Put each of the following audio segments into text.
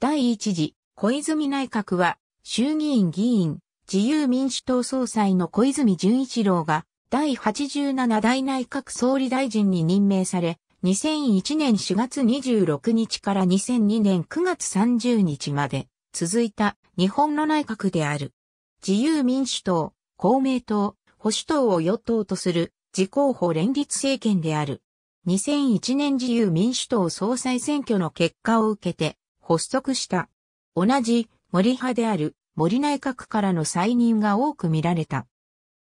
第一次、小泉内閣は、衆議院議員、自由民主党総裁の小泉純一郎が、第87代内閣総理大臣に任命され、2001年4月26日から2002年9月30日まで続いた日本の内閣である。自由民主党、公明党、保守党を与党とする自公法連立政権である。2001年自由民主党総裁選挙の結果を受けて発足した。同じ森派である森内閣からの再任が多く見られた。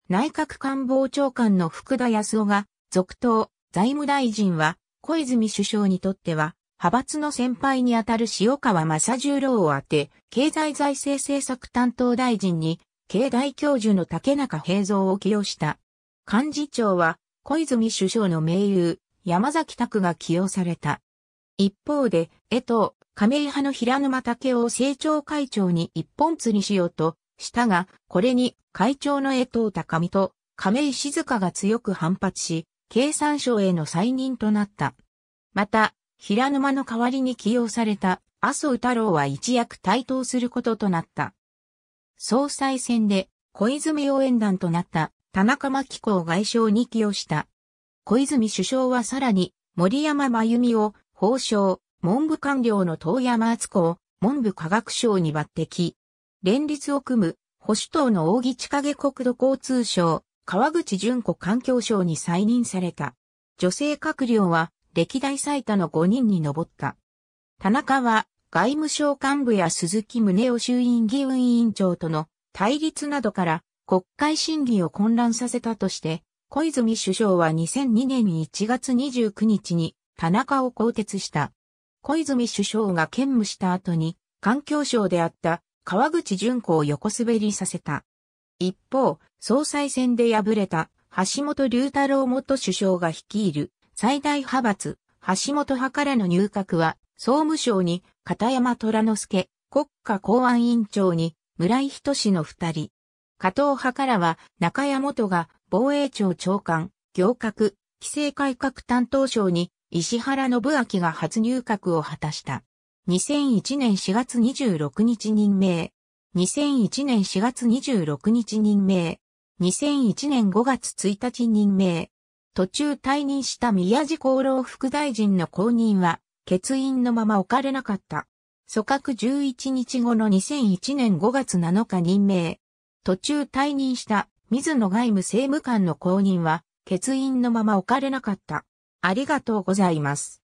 内閣官房長官の福田康夫が続投、財務大臣は小泉首相にとっては派閥の先輩にあたる塩川正十郎を当て、経済財政政策担当大臣に、経大教授の竹中平蔵を起用した。幹事長は、小泉首相の盟友、山崎拓が起用された。一方で、江藤、亀井派の平沼武雄を政調会長に一本釣りしようとしたが、これに会長の江藤高美と亀井静香が強く反発し、経産省への再任となった。また、平沼の代わりに起用された麻生太郎は一躍台頭することとなった。総裁選で小泉応援団となった田中真紀子を外相に起用した。小泉首相はさらに森山真由美を法相、文部官僚の遠山敦子を文部科学省に抜擢。連立を組む保守党の大木千景国土交通省、川口淳子環境省に再任された。女性閣僚は歴代最多の5人に上った。田中は外務省幹部や鈴木宗男衆院議運委員長との対立などから国会審議を混乱させたとして、小泉首相は2002年1月29日に田中を更迭した。小泉首相が兼務した後に、環境省であった川口淳子を横滑りさせた。一方、総裁選で敗れた橋本龍太郎元首相が率いる最大派閥、橋本派からの入閣は、総務省に片山虎之助国家公安委員長に村井仁氏の二人。加藤派からは中谷元が防衛庁長官、行革、規制改革担当省に石原信明が初入閣を果たした。2001年4月26日任命。2001年4月26日任命。2001年5月1日任命。途中退任した宮地厚労副大臣の後任は、欠員のまま置かれなかった。組閣11日後の2001年5月7日任命。途中退任した水野外務政務官の後任は、欠員のまま置かれなかった。ありがとうございます。